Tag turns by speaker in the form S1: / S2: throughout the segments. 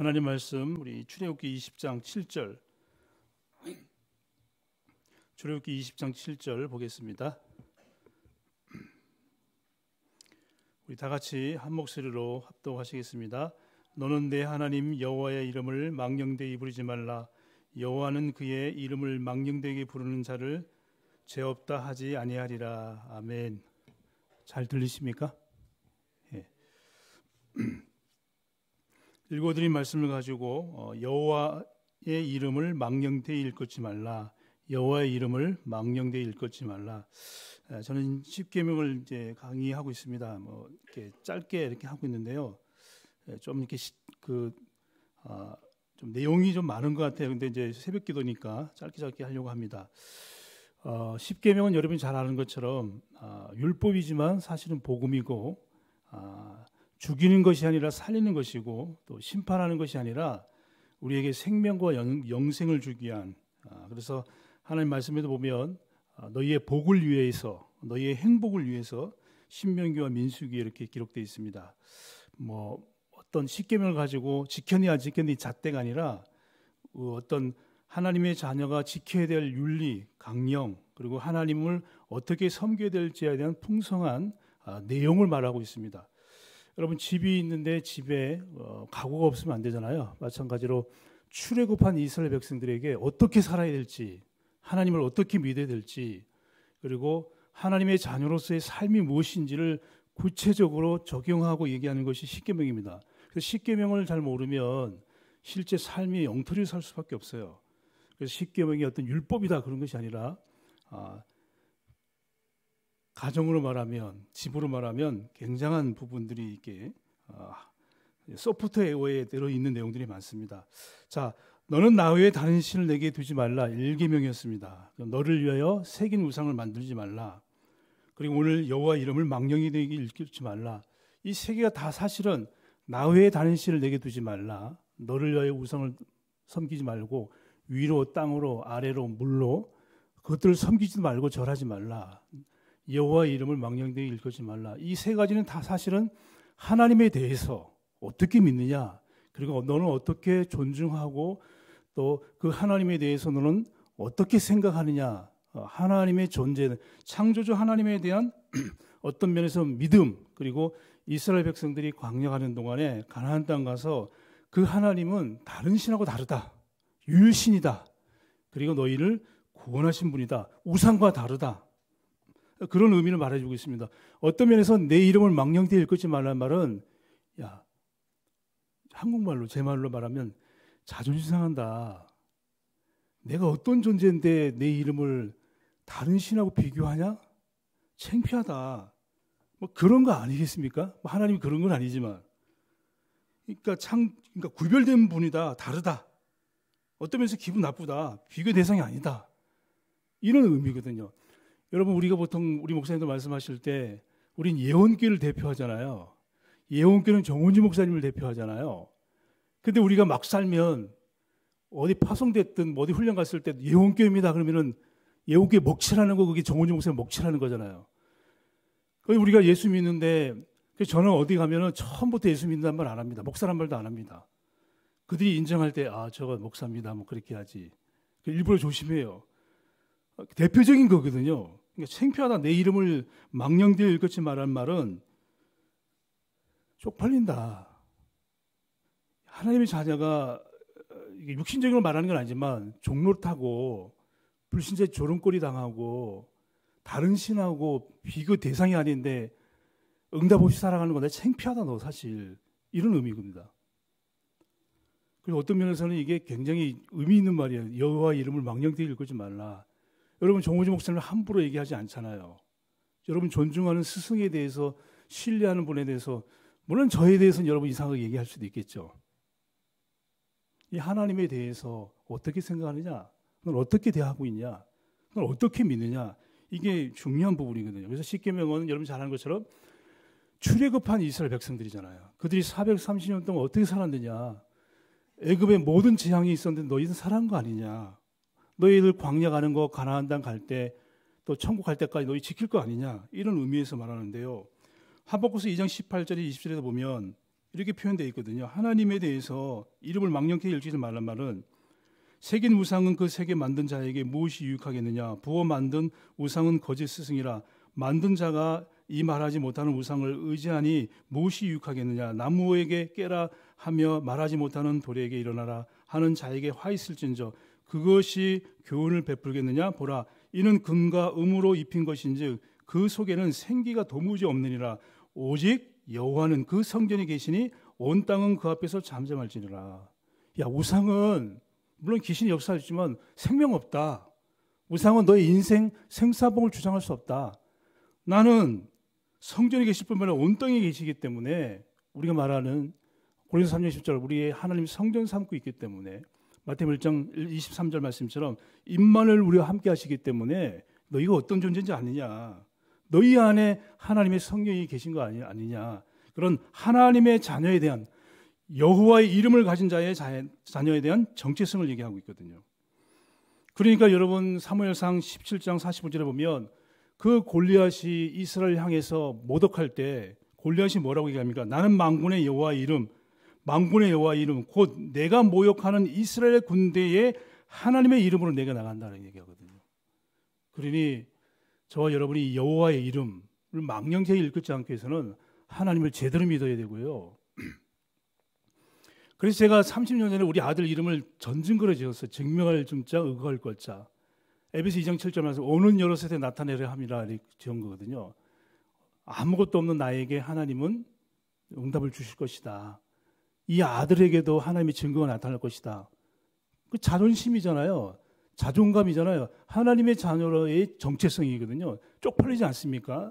S1: 하나님 말씀 우리 출애굽기 20장 7절 출애굽기 20장 7절 보겠습니다. 우리 다 같이 한 목소리로 합동하시겠습니다. 너는 내 하나님 여호와의 이름을 망령되이 부르지 말라. 여호와는 그의 이름을 망령되게 부르는 자를 죄 없다 하지 아니하리라. 아멘. 잘 들리십니까? 예. 읽어드린 말씀을 가지고 어, 여호와의 이름을 망령되이 읽컫지 말라. 여호와의 이름을 망령되이 읽컫지 말라. 저는 십계명을 이제 강의하고 있습니다. 뭐 이렇게 짧게 이렇게 하고 있는데요. 좀 이렇게 그좀 아 내용이 좀 많은 것 같아요. 근데 이제 새벽기도니까 짧게 짧게 하려고 합니다. 어, 십계명은 여러분이 잘 아는 것처럼 아, 율법이지만 사실은 복음이고 아, 죽이는 것이 아니라 살리는 것이고 또 심판하는 것이 아니라 우리에게 생명과 영, 생을 주기 위한 아, 그래서 하나님 말씀에도 보면 아, 너희의 복을 위해서 너희의 행복을 위해서 신명기와 민수기에 이렇게 기록되어 있습니다. 뭐 어떤 십계명을 가지고 지켰니 안 지켰니 잣대가 아니라 어, 어떤 하나님의 자녀가 지켜야 될 윤리, 강령 그리고 하나님을 어떻게 섬겨야 될지에 대한 풍성한 아, 내용을 말하고 있습니다. 여러분 집이 있는데 집에 어, 가구가 없으면 안 되잖아요. 마찬가지로 출애굽한 이스라엘 백성들에게 어떻게 살아야 될지, 하나님을 어떻게 믿어야 될지, 그리고 하나님의 자녀로서의 삶이 무엇인지를 구체적으로 적용하고 얘기하는 것이 십계명입니다. 그래서 십계명을 잘 모르면 실제 삶이 영토를 살 수밖에 없어요. 그래서 십계명이 어떤 율법이다 그런 것이 아니라 아, 가정으로 말하면 집으로 말하면 굉장한 부분들이 이게 어, 아, 소프트웨어에 들어 있는 내용들이 많습니다. 자, 너는 나 외에 다른 신을 내게 두지 말라 일계명이었습니다. 너를 위하여 새긴 우상을 만들지 말라. 그리고 오늘 여호와 이름을 망령이 되게 일으키지 말라. 이 세 개가 다 사실은 나 외에 다른 신을 내게 두지 말라. 너를 위하여 우상을 섬기지 말고 위로 땅으로 아래로 물로 그것들을 섬기지 말고 절하지 말라. 여호와 의 이름을 망령되이 일컫지 말라. 이 세 가지는 다 사실은 하나님에 대해서 어떻게 믿느냐, 그리고 너는 어떻게 존중하고 또 그 하나님에 대해서 너는 어떻게 생각하느냐, 어, 하나님의 존재, 창조주 하나님에 대한 어떤 면에서 믿음, 그리고 이스라엘 백성들이 광역하는 동안에 가나안 땅 가서 그 하나님은 다른 신하고 다르다. 유일신이다. 그리고 너희를 구원하신 분이다. 우상과 다르다. 그런 의미를 말해주고 있습니다. 어떤 면에서 내 이름을 망령되이 읽지 말란 말은 야 한국말로 제 말로 말하면 자존심 상한다. 내가 어떤 존재인데 내 이름을 다른 신하고 비교하냐? 창피하다. 뭐 그런 거 아니겠습니까? 뭐 하나님이 그런 건 아니지만. 그러니까 창, 그러니까 구별된 분이다, 다르다. 어떤 면에서 기분 나쁘다, 비교 대상이 아니다. 이런 의미거든요. 여러분 우리가 보통 우리 목사님도 말씀하실 때 우린 예원교를 대표하잖아요. 예원교는 정원주 목사님을 대표하잖아요. 근데 우리가 막 살면 어디 파송됐든 뭐 어디 훈련 갔을 때 예원교입니다. 그러면은 예원교에 먹칠하는 거 그게 정원주 목사님 먹칠하는 거잖아요. 우리가 예수 믿는데 저는 그 어디 가면은 처음부터 예수 믿는다는 말 안 합니다. 목사란 말도 안 합니다. 그들이 인정할 때아 저거 목사입니다. 뭐 그렇게 하지. 그 일부러 조심해요. 대표적인 거거든요. 그러니까 창피하다 내 이름을 망령되어 읽었지 말란 말은 쪽팔린다. 하나님의 자녀가 육신적으로 말하는 건 아니지만 종로 타고 불신자의 조롱거리 당하고 다른 신하고 비교 대상이 아닌데 응답 없이 살아가는 건데 창피하다 너 사실 이런 의미입니다. 그리고 어떤 면에서는 이게 굉장히 의미 있는 말이에요. 여호와 이름을 망령되이 읽지 말라. 여러분 정호주 목사님 함부로 얘기하지 않잖아요. 여러분 존중하는 스승에 대해서 신뢰하는 분에 대해서 물론 저에 대해서는 여러분 이상하게 얘기할 수도 있겠죠. 이 하나님에 대해서 어떻게 생각하느냐, 넌 어떻게 대하고 있냐, 넌 어떻게 믿느냐 이게 중요한 부분이거든요. 그래서 십계명은 여러분 잘 아는 것처럼 출애굽한 이스라엘 백성들이잖아요. 그들이 430년 동안 어떻게 살았느냐, 애굽의 모든 재앙이 있었는데 너희는 살한 거 아니냐. 너희들 광야 가는 거 가나안 땅 갈 때 또 천국 갈 때까지 너희 지킬 거 아니냐 이런 의미에서 말하는데요. 하박국서 2장 18절에 2 0절에 보면 이렇게 표현되어 있거든요. 하나님에 대해서 이름을 망령케 일지 말란 말은 세긴 우상은 그 세계 만든 자에게 무엇이 유익하겠느냐 부어 만든 우상은 거짓 스승이라 만든 자가 이 말하지 못하는 우상을 의지하니 무엇이 유익하겠느냐 나무에게 깨라 하며 말하지 못하는 돌에게 일어나라 하는 자에게 화 있을진저 그것이 교훈을 베풀겠느냐 보라 이는 금과 음으로 입힌 것인즉 그 속에는 생기가 도무지 없느니라 오직 여호와는 그성전이 계시니 온 땅은 그 앞에서 잠잠할지니라 야 우상은 물론 귀신이 역사했지만 생명 없다 우상은 너의 인생 생사봉을 주장할 수 없다 나는 성전이 계실 뿐만 아니라 온 땅에 계시기 때문에 우리가 말하는 고린도 3장 10절 우리의 하나님 성전 삼고 있기 때문에 마태복음 1장 23절 말씀처럼 인만을 우리와 함께 하시기 때문에 너희가 어떤 존재인지 아느냐. 너희 안에 하나님의 성령이 계신 거 아니, 냐 그런 하나님의 자녀에 대한 여호와의 이름을 가진 자의 자녀에 대한 정체성을 얘기하고 있거든요. 그러니까 여러분 사무엘상 17장 45절에 보면 그 골리앗이 이스라엘 향해서 모독할 때 골리앗이 뭐라고 얘기합니까? 나는 망군의 여호와 이름 망군의 여호와 이름 곧 내가 모욕하는 이스라엘 군대의 하나님의 이름으로 내가 나간다는 얘기거든요 그러니 저와 여러분이 여호와의 이름을 망령되읽 일컫지 않기 위해서는 하나님을 제대로 믿어야 되고요. 그래서 제가 30년 전에 우리 아들 이름을 전증거로 지었어요. 증명할 증자, 의거할 걸자. 에베소 2장 7절 말씀 오는 여러 세대 나타내려 함이라 지은 거거든요. 아무것도 없는 나에게 하나님은 응답을 주실 것이다. 이 아들에게도 하나님의 증거가 나타날 것이다. 그 자존심이잖아요. 자존감이잖아요. 하나님의 자녀의 정체성이거든요. 쪽팔리지 않습니까?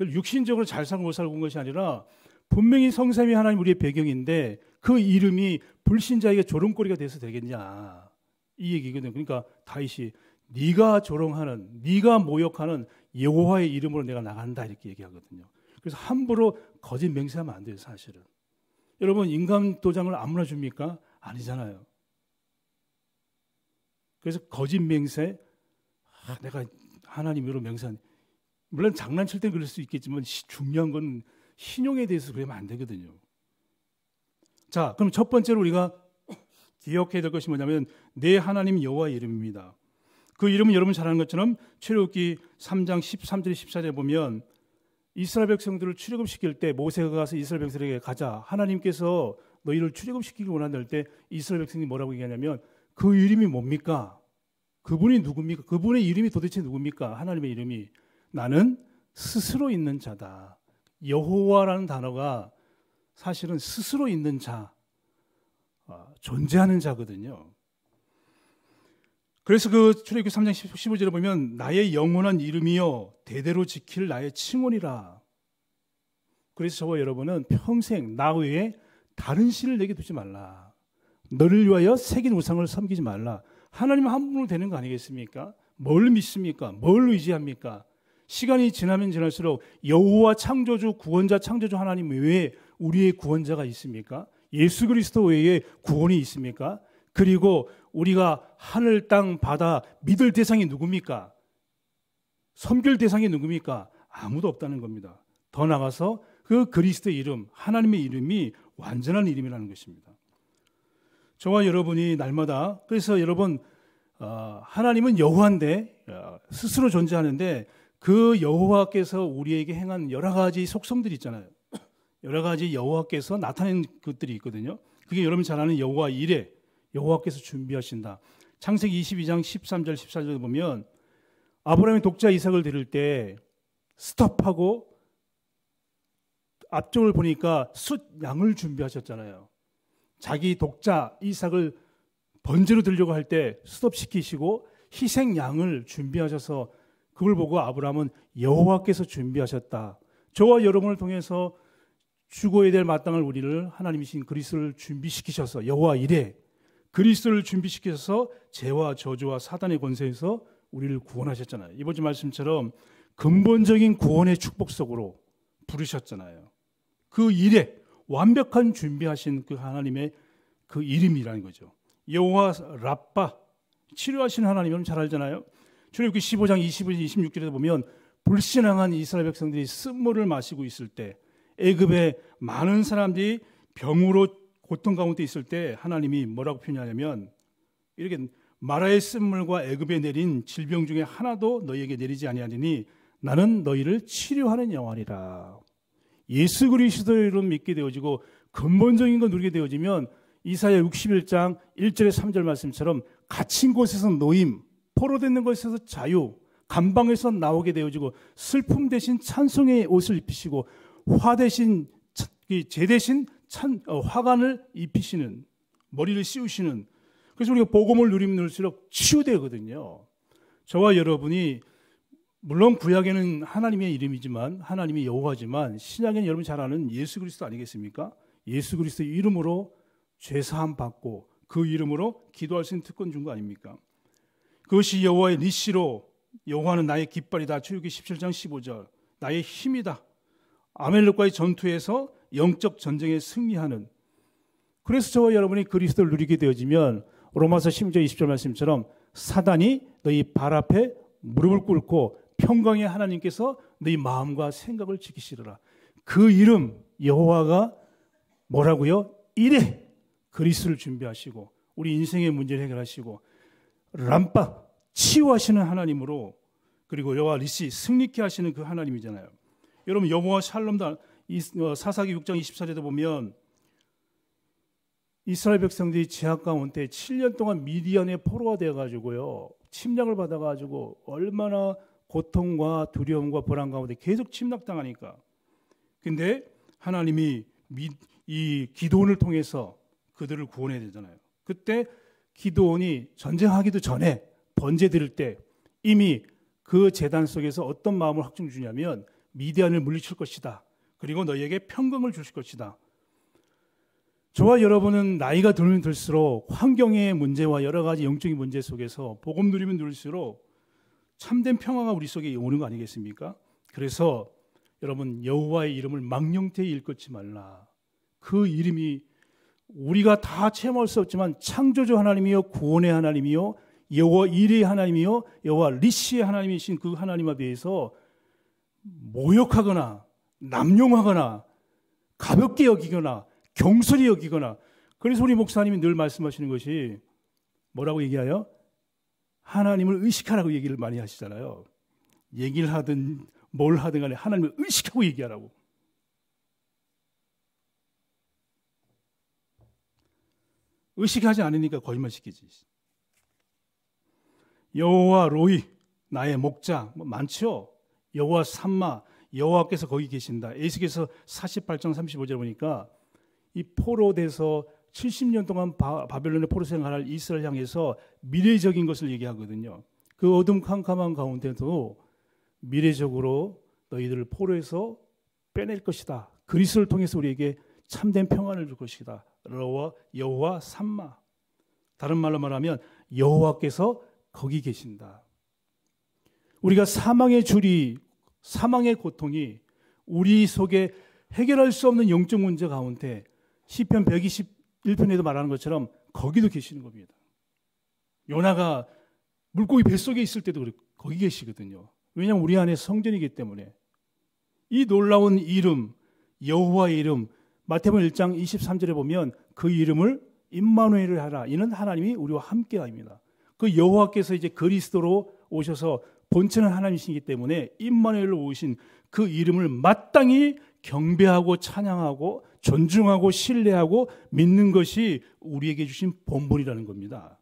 S1: 육신적으로 잘 살고 못 살고 온 것이 아니라 분명히 성삼위 하나님 우리의 배경인데 그 이름이 불신자에게 조롱거리가 돼서 되겠냐 이 얘기거든요. 그러니까 다윗이 네가 조롱하는, 네가 모욕하는 여호와의 이름으로 내가 나간다 이렇게 얘기하거든요. 그래서 함부로 거짓 맹세하면 안 돼요, 사실은. 여러분 인감 도장을 아무나 줍니까? 아니잖아요. 그래서 거짓 맹세, 아, 내가 하나님으로 맹세한. 물론 장난칠 때 그럴 수 있겠지만 중요한 건 신용에 대해서 그러면 안 되거든요. 자, 그럼 첫 번째로 우리가 기억해야 될 것이 뭐냐면 내 하나님 여호와 이름입니다. 그 이름은 여러분 잘 아는 것처럼 출애굽기 3장 13절 14절에 보면 이스라엘 백성들을 출애굽시킬 때 모세가 가서 이스라엘 백성에게 가자 하나님께서 너희를 출애굽시키기 원한다 할때 이스라엘 백성이 뭐라고 얘기하냐면 그 이름이 뭡니까? 그분이 누굽니까? 그분의 이름이 도대체 누굽니까? 하나님의 이름이 나는 스스로 있는 자다. 여호와라는 단어가 사실은 스스로 있는 자, 아, 존재하는 자거든요. 그래서 그출애굽 3장 15절에 보면 나의 영원한 이름이요 대대로 지킬 나의 칭원이라. 그래서 저와 여러분은 평생 나 외에 다른 신을 내게 두지 말라. 너를 위하여 새긴 우상을 섬기지 말라. 하나님 한 분으로 되는 거 아니겠습니까? 뭘 믿습니까? 뭘 의지합니까? 시간이 지나면 지날수록 여호와 창조주 구원자 창조주 하나님 외에 우리의 구원자가 있습니까? 예수 그리스도 외에 구원이 있습니까? 그리고 우리가 하늘 땅 바다 믿을 대상이 누굽니까? 섬길 대상이 누굽니까? 아무도 없다는 겁니다. 더 나가서 아그 그리스도의 이름, 하나님의 이름이 완전한 이름이라는 것입니다. 저와 여러분이 날마다 그래서 여러분 어, 하나님은 여호와인데 어, 스스로 존재하는데 그 여호와께서 우리에게 행한 여러 가지 속성들이 있잖아요. 여러 가지 여호와께서 나타낸 것들이 있거든요. 그게 여러분 잘 아는 여호와 이래 여호와께서 준비하신다. 창세기 22장 13절 14절에 보면 아브라함이 독자 이삭을 들을 때 스톱하고 앞쪽을 보니까 숫 양을 준비하셨잖아요. 자기 독자 이삭을 번제로 들려고 할 때 스톱시키시고 희생 양을 준비하셔서 그걸 보고 아브라함은 여호와께서 준비하셨다. 저와 여러분을 통해서 죽어야 될마땅한 우리를 하나님이신 그리스도를 준비시키셔서 여호와 이래 그리스도를 준비시켜서 죄와 저주와 사단의 권세에서 우리를 구원하셨잖아요. 이번 주 말씀처럼 근본적인 구원의 축복 속으로 부르셨잖아요. 그 일에 완벽한 준비하신 그 하나님의 그 이름이라는 거죠. 여호와 라빠 치료하신 하나님은 잘 알잖아요. 출애굽기 15장 25절 26절에 보면 불신앙한 이스라엘 백성들이 쓴물을 마시고 있을 때 애굽의 많은 사람들이 병으로 고통 가운데 있을 때 하나님이 뭐라고 표현하냐면 이렇게 마라의 쓴물과 애굽에 내린 질병 중에 하나도 너희에게 내리지 아니하리니 나는 너희를 치료하는 영호와니라 예수 그리스도의 이름 믿게 되어지고 근본적인 걸 누리게 되어지면 이사야 61장 1절에 3절 말씀처럼 갇힌 곳에서 노임, 포로되는 곳에서 자유, 감방에서 나오게 되어지고 슬픔 대신 찬송의 옷을 입히시고 화 대신 제 대신 찬, 어, 화관을 입히시는 머리를 씌우시는 그래서 우리가 복음을 누리면 누릴수록 치유되거든요. 저와 여러분이 물론 구약에는 하나님의 이름이지만 하나님의 여호와지만 신약에는 여러분 잘 아는 예수 그리스도 아니겠습니까? 예수 그리스도 이름으로 죄 사함 받고 그 이름으로 기도할 수 있는 특권 준 거 아닙니까? 그것이 여호와의 니시로 여호와는 나의 깃발이다. 출애기 17장 15절. 나의 힘이다. 아멜렉과의 전투에서 영적 전쟁에 승리하는 그래서 저와 여러분이 그리스도를 누리게 되어지면 로마서 10절 20절 말씀처럼 사단이 너희 발 앞에 무릎을 꿇고 평강의 하나님께서 너희 마음과 생각을 지키시리라. 그 이름 여호와가 뭐라고요? 이래 그리스를 준비하시고 우리 인생의 문제를 해결하시고 람박 치유하시는 하나님으로 그리고 여호와 리시 승리케 하시는 그 하나님이잖아요. 여러분 여호와 샬롬도 어, 사사기 6장 2 4절에 보면 이스라엘 백성들이 제약 가운데 7년 동안 미디안의 포로가 되어 가지고요. 침략을 받아 가지고 얼마나 고통과 두려움과 불안 가운데 계속 침략당하니까. 근데 하나님이 이 기도원을 통해서 그들을 구원해야 되잖아요. 그때 기도원이 전쟁하기도 전에 번제 드릴 때 이미 그 재단 속에서 어떤 마음을 확증 주냐면 미디안을 물리칠 것이다. 그리고 너희에게 평강을 주실 것이다. 저와 여러분은 나이가 들면 들수록 환경의 문제와 여러 가지 영적인 문제 속에서 복음 누리면 누릴수록 참된 평화가 우리 속에 오는 거 아니겠습니까? 그래서 여러분 여호와의 이름을 망령되이 일지 말라. 그 이름이 우리가 다 체험할 수 없지만 창조주 하나님이요 구원의 하나님이요 여호와 이의 하나님이요 여호와 리시의 하나님이신 그 하나님에 비해서 모욕하거나 남용하거나 가볍게 여기거나 경솔히 여기거나 그래서 우리 목사님이 늘 말씀하시는 것이 뭐라고 얘기하여? 하나님을 의식하라고 얘기를 많이 하시잖아요. 얘기를 하든 뭘 하든 간에 하나님을 의식하고 얘기하라고. 의식하지 않으니까 거짓말 시키지. 여호와 로이 나의 목자 뭐 많죠. 여호와 삼마 여호와께서 거기 계신다. 에스겔서 48장 35절 보니까 이 포로 돼서 70년 동안 바, 벨론의 포로 생활할 이스라엘 향해서 미래적인 것을 얘기하거든요. 그 어둠 캄캄한 가운데도 미래적으로 너희들을 포로에서 빼낼 것이다. 그리스를 통해서 우리에게 참된 평안을 줄 것이다. 여호와 여호와 삼마. 다른 말로 말하면 여호와께서 거기 계신다. 우리가 사망의 줄이 사망의 고통이 우리 속에 해결할 수 없는 영적 문제 가운데 시편 121편에도 말하는 것처럼 거기도 계시는 겁니다. 요나가 물고기 뱃속에 있을 때도 거기 계시거든요. 왜냐하면 우리 안에 성전이기 때문에 이 놀라운 이름 여호와의 이름 마태복음 1장 23절에 보면 그 이름을 임마누엘을 하라. 이는 하나님이 우리와 함께함입니다. 그 여호와께서 이제 그리스도로 오셔서 본체는 하나님이시기 때문에 임마누엘로 오신 그 이름을 마땅히 경배하고 찬양하고 존중하고 신뢰하고 믿는 것이 우리에게 주신 본분이라는 겁니다.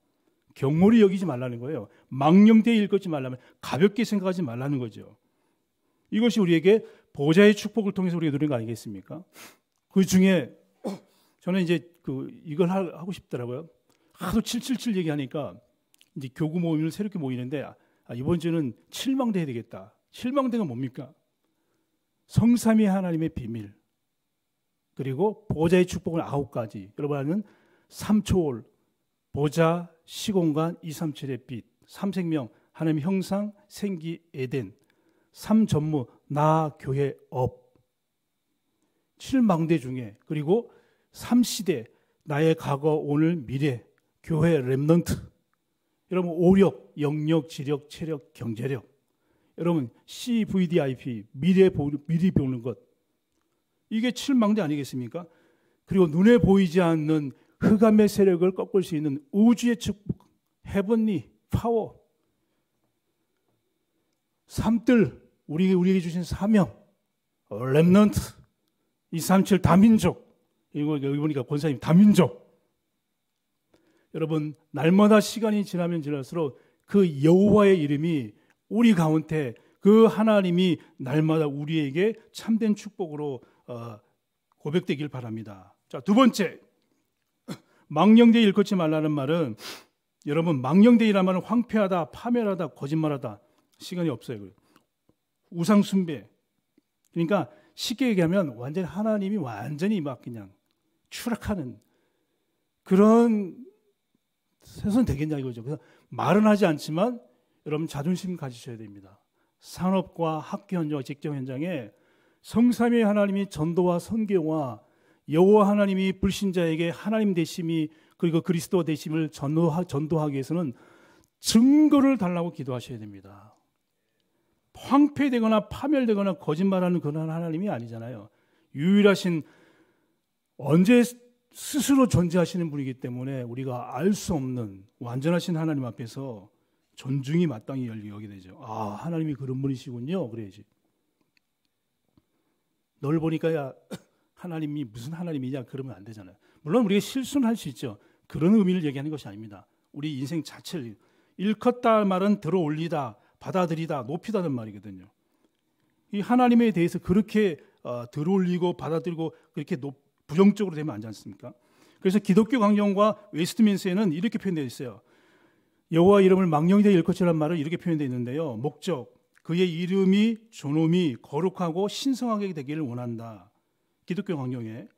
S1: 경홀이 여기지 말라는 거예요. 망령되이 읽컫지 말라면 가볍게 생각하지 말라는 거죠. 이것이 우리에게 보좌의 축복을 통해서 우리가 누린 거 아니겠습니까? 그 중에 저는 이제 그 이걸 하고 싶더라고요. 하도 칠칠칠 얘기하니까 이제 교구 모임을 새롭게 모이는데 아, 이번 주는 실망대해야 되겠다. 실망대건 뭡니까? 성삼위 하나님의 비밀. 그리고 보좌의 축복을 아홉 가지. 여러분 아는 삼초월 보좌 시공간 237의 빛. 삼생명 하나님 형상 생기 에덴. 삼전무 나 교회 업. 칠망대 중에 그리고 삼시대 나의 과거 오늘 미래 교회 렘넌트 여러분 오력, 영력, 지력, 체력, 경제력. 여러분 CVDIP 미래 보 미리 배우는 것. 이게 칠망대 아니겠습니까? 그리고 눈에 보이지 않는 흑암의 세력을 꺾을 수 있는 우주의 축복, 헤븐리 파워. 삼뜰 우리 우리에게 주신 사명, 렘넌트, 237 다민족. 이거 여기 보니까 권사님 다민족. 여러분 날마다 시간이 지나면 지날수록 그 여호와의 이름이 우리 가운데 그 하나님이 날마다 우리에게 참된 축복으로 어, 고백되길 바랍니다. 자, 두 번째. 망령되이 일컫지 말라는 말은 여러분 망령되이란 말은 황폐하다, 파멸하다, 거짓말하다. 시간이 없어요. 우상 숭배. 그러니까 쉽게 얘기하면 완전히 하나님이 완전히 막 그냥 추락하는 그런 해서는 되겠냐 이거죠. 그래서 말은 하지 않지만 여러분 자존심 가지셔야 됩니다. 산업과 학교 현장, 직장 현장에 성삼위 하나님이 전도와 선교와 여호와 하나님이 불신자에게 하나님 되심이 그리고 그리스도 되심을 전도하, 전도하기 위해서는 증거를 달라고 기도하셔야 됩니다. 황폐되거나 파멸되거나 거짓말하는 그런 하나님이 아니잖아요. 유일하신 언제 스스로 존재하시는 분이기 때문에 우리가 알 수 없는 완전하신 하나님 앞에서 존중이 마땅히 열리게 되죠. 아, 하나님이 그런 분이시군요. 그래야지. 널 보니까야 하나님이 무슨 하나님이냐 그러면 안 되잖아요. 물론 우리가 실수는 할 수 있죠. 그런 의미를 얘기하는 것이 아닙니다. 우리 인생 자체를 일컫다 말은 들어올리다, 받아들이다, 높이다는 말이거든요. 이 하나님에 대해서 그렇게 어, 들어올리고 받아들이고 그렇게 높 부정적으로 되면 안 되지 않습니까? 그래서 기독교 강령과 웨스트민스에는 이렇게 표현되어 있어요. 여호와 이름을 망령이되어일컫으는 말을 이렇게 표현되어 있는데요. 목적, 그의 이름이 존엄이 거룩하고 신성하게 되기를 원한다. 기독교 강령에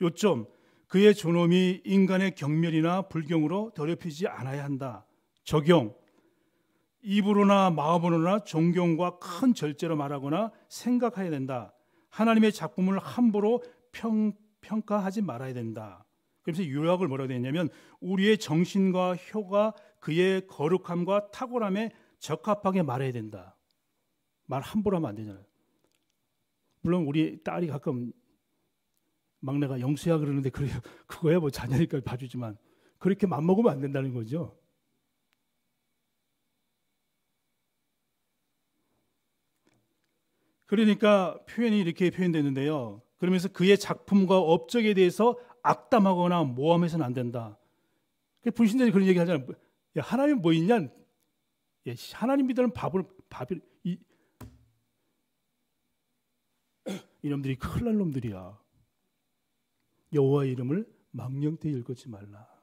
S1: 요점, 그의 존엄이 인간의 경멸이나 불경으로 더럽히지 않아야 한다. 적용, 입으로나 마음으로나 존경과 큰 절제로 말하거나 생각해야 된다. 하나님의 작품을 함부로 평 평가하지 말아야 된다. 그래서 유학을 뭐라고 되냐면 우리의 정신과 혀가 그의 거룩함과 탁월함에 적합하게 말해야 된다. 말 함부로 하면 안 되잖아요. 물론 우리 딸이 가끔 막내가 영수야 그러는데 그래 그거야 뭐 자녀니까 봐주지만 그렇게 맘먹으면 안 된다는 거죠. 그러니까 표현이 이렇게 표현되는데요. 그러면서 그의 작품과 업적에 대해서 악담하거나 모함해서는 안 된다. 불신자들이 그 그런 얘기 하잖아요. 하나님 뭐 있냐? 야, 하나님 믿으는 바보, 바비, 이, 이놈들이 큰일 날 놈들이야. 여호와 이름을 망령되 읽지 말라.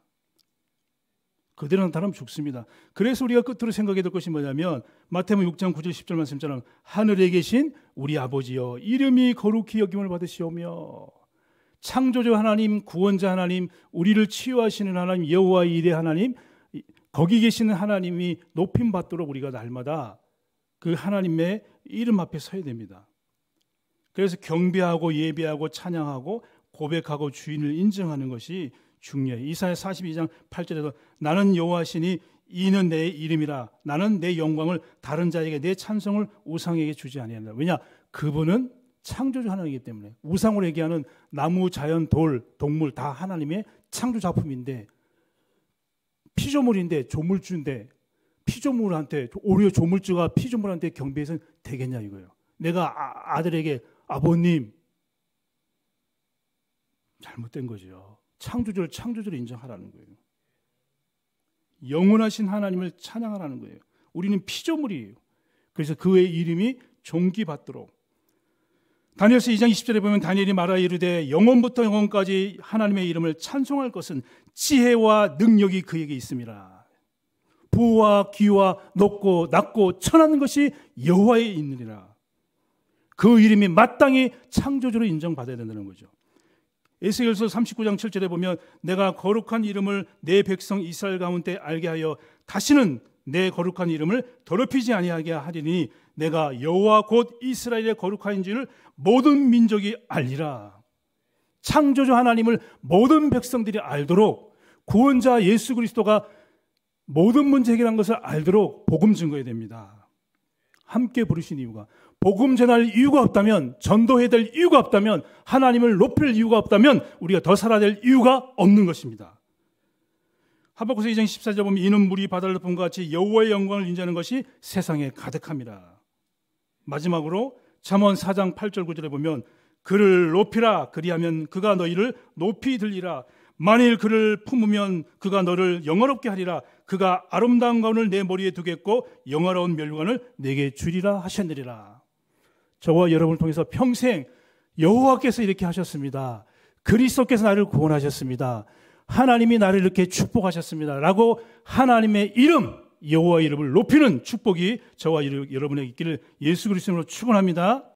S1: 그대로 나타나면 죽습니다. 그래서 우리가 끝으로 생각해야 될 것이 뭐냐면 마태복 6장 9절 10절 말씀처럼 하늘에 계신 우리 아버지여 이름이 거룩히 여김을 받으시오며 창조주 하나님 구원자 하나님 우리를 치유하시는 하나님 여호와 이레 하나님 거기 계시는 하나님이 높임 받도록 우리가 날마다 그 하나님의 이름 앞에 서야 됩니다. 그래서 경배하고 예배하고 찬양하고 고백하고 주인을 인정하는 것이 중요해. 이사야 42장 8절에서 나는 여호와 시니 이는 내 이름이라 나는 내 영광을 다른 자에게 내찬성을 우상에게 주지 아니한다. 왜냐? 그분은 창조주 하나님이기 때문에 우상으로 얘기하는 나무, 자연, 돌, 동물 다 하나님의 창조 작품인데 피조물인데 조물주인데 피조물한테 오히려 조물주가 피조물한테 경배해서는 되겠냐 이거예요. 내가 아, 아들에게 아버님 잘못된 거죠. 창조주를 창조주로 인정하라는 거예요. 영원하신 하나님을 찬양하라는 거예요. 우리는 피조물이에요. 그래서 그의 이름이 종기받도록 다니엘서 2장 20절에 보면 다니엘이 말하 이르되 영원부터 영원까지 하나님의 이름을 찬송할 것은 지혜와 능력이 그에게 있음이라. 부와 귀와 높고 낮고 천하는 것이 여호와에 있느니라. 그 이름이 마땅히 창조주로 인정받아야 된다는 거죠. 에스겔서 39장 7절에 보면 내가 거룩한 이름을 내 백성 이스라엘 가운데 알게 하여 다시는 내 거룩한 이름을 더럽히지 아니하게 하리니 내가 여호와 곧 이스라엘의 거룩한 줄을 모든 민족이 알리라. 창조주 하나님을 모든 백성들이 알도록 구원자 예수 그리스도가 모든 문제 해결한 것을 알도록 복음 증거해야 됩니다. 함께 부르신 이유가 복음 전할 이유가 없다면, 전도해야 될 이유가 없다면, 하나님을 높일 이유가 없다면, 우리가 더 살아야 될 이유가 없는 것입니다. 하박국서 2장 14절 보면 이는 물이 바다를 품과 같이 여호와의 영광을 인자는 것이 세상에 가득합니다. 마지막으로 잠언 4장 8절 9절에 보면 그를 높이라 그리하면 그가 너희를 높이 들리라 만일 그를 품으면 그가 너를 영화롭게 하리라 그가 아름다운 관을 내 머리에 두겠고 영화로운 멸관을 내게 주리라 하셨느니라 저와 여러분을 통해서 평생 여호와께서 이렇게 하셨습니다. 그리스도께서 나를 구원하셨습니다. 하나님이 나를 이렇게 축복하셨습니다. 라고 하나님의 이름, 여호와 이름을 높이는 축복이 저와 여러분에게 있기를 예수 그리스도로 축원합니다.